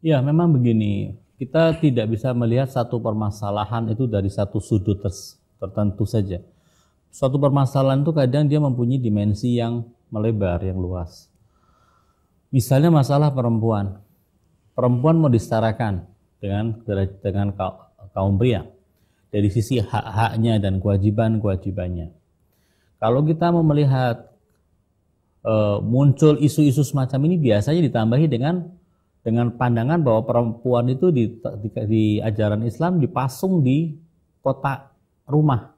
Ya, memang begini. Kita tidak bisa melihat satu permasalahan itu dari satu sudut tertentu saja. Suatu permasalahan itu kadang dia mempunyai dimensi yang melebar, yang luas. Misalnya masalah perempuan. Perempuan mau disetarakan dengan dengan kaum pria dari sisi hak-haknya dan kewajiban-kewajibannya. Kalau kita mau melihat e, muncul isu-isu semacam ini biasanya ditambahi dengan dengan pandangan bahwa perempuan itu di, di, di ajaran Islam dipasung di kota rumah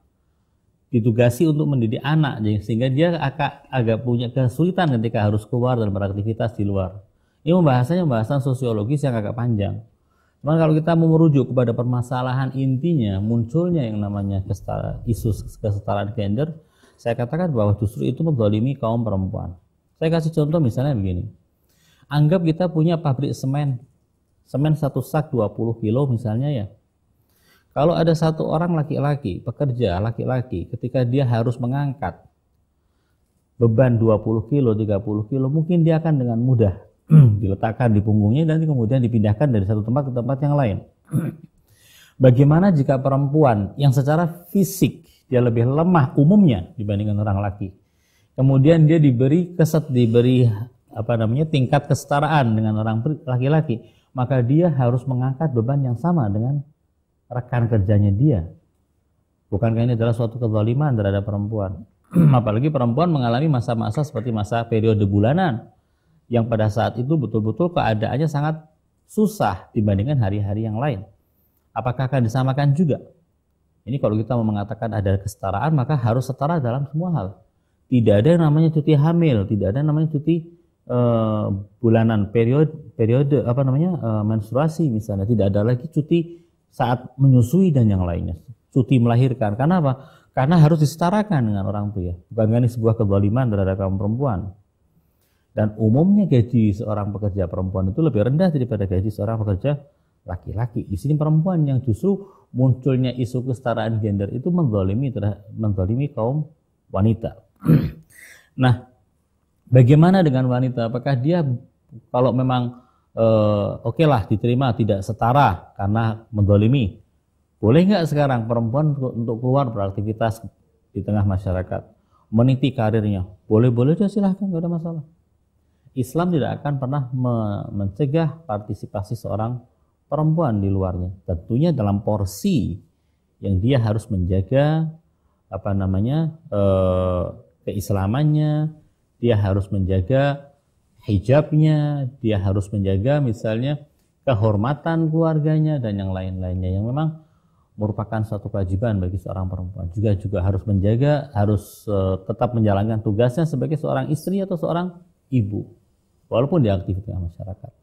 ditugasi untuk mendidik anak sehingga dia agak agak punya kesulitan ketika harus keluar dan beraktivitas di luar ini pembahasannya pembahasan sosiologis yang agak panjang cuman kalau kita mau merujuk kepada permasalahan intinya munculnya yang namanya kestara, isu kesetaraan gender saya katakan bahwa justru itu mendolimi kaum perempuan saya kasih contoh misalnya begini Anggap kita punya pabrik semen. Semen satu sak 20 kilo misalnya ya. Kalau ada satu orang laki-laki, pekerja laki-laki, ketika dia harus mengangkat beban 20 kilo, 30 kilo, mungkin dia akan dengan mudah diletakkan di punggungnya dan kemudian dipindahkan dari satu tempat ke tempat yang lain. Bagaimana jika perempuan yang secara fisik dia lebih lemah umumnya dibandingkan orang laki, kemudian dia diberi keset diberi apa namanya tingkat kesetaraan dengan orang laki-laki, maka dia harus mengangkat beban yang sama dengan rekan kerjanya dia. Bukankah ini adalah suatu kezaliman terhadap perempuan? Apalagi perempuan mengalami masa-masa seperti masa periode bulanan yang pada saat itu betul-betul keadaannya sangat susah dibandingkan hari-hari yang lain. Apakah akan disamakan juga? Ini kalau kita mau mengatakan ada kesetaraan, maka harus setara dalam semua hal. Tidak ada yang namanya cuti hamil, tidak ada yang namanya cuti Eh, bulanan periode periode apa namanya uh, menstruasi misalnya tidak ada lagi cuti saat menyusui dan yang lainnya cuti melahirkan karena apa karena harus disetarakan dengan orang pria bukan ini sebuah kezaliman terhadap kaum perempuan dan umumnya gaji seorang pekerja perempuan itu lebih rendah daripada gaji seorang pekerja laki-laki. Di sini perempuan yang justru munculnya isu kesetaraan gender itu mendolimi terhadap mendolimi kaum wanita. nah, Bagaimana dengan wanita? Apakah dia kalau memang eh, oke okay lah diterima tidak setara karena mendolimi? Boleh nggak sekarang perempuan untuk keluar beraktivitas di tengah masyarakat, meniti karirnya? Boleh-boleh saja silahkan, nggak ada masalah. Islam tidak akan pernah mencegah partisipasi seorang perempuan di luarnya. Tentunya dalam porsi yang dia harus menjaga apa namanya eh, keislamannya, dia harus menjaga hijabnya, dia harus menjaga misalnya kehormatan keluarganya dan yang lain-lainnya yang memang merupakan suatu kewajiban bagi seorang perempuan. Juga juga harus menjaga, harus uh, tetap menjalankan tugasnya sebagai seorang istri atau seorang ibu walaupun dia di masyarakat.